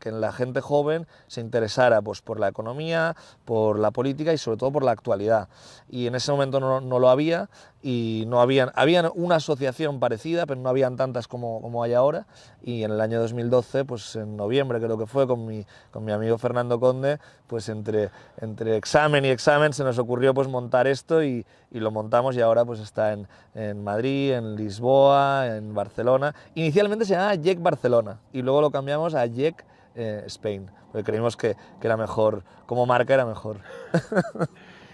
que en la gente joven se interesara pues, por la economía, por la política y sobre todo por la actualidad. Y en ese momento no, no lo había y no habían, habían una asociación parecida, pero no habían tantas como, como hay ahora, y en el año 2012, pues en noviembre creo que fue, con mi, con mi amigo Fernando Conde, pues entre, entre examen y examen se nos ocurrió pues montar esto y, y lo montamos y ahora pues está en, en, Madrid, en Lisboa, en Barcelona. Inicialmente se llamaba Jack Barcelona y luego lo cambiamos a Jack eh, Spain, porque creímos que, que era mejor, como marca era mejor.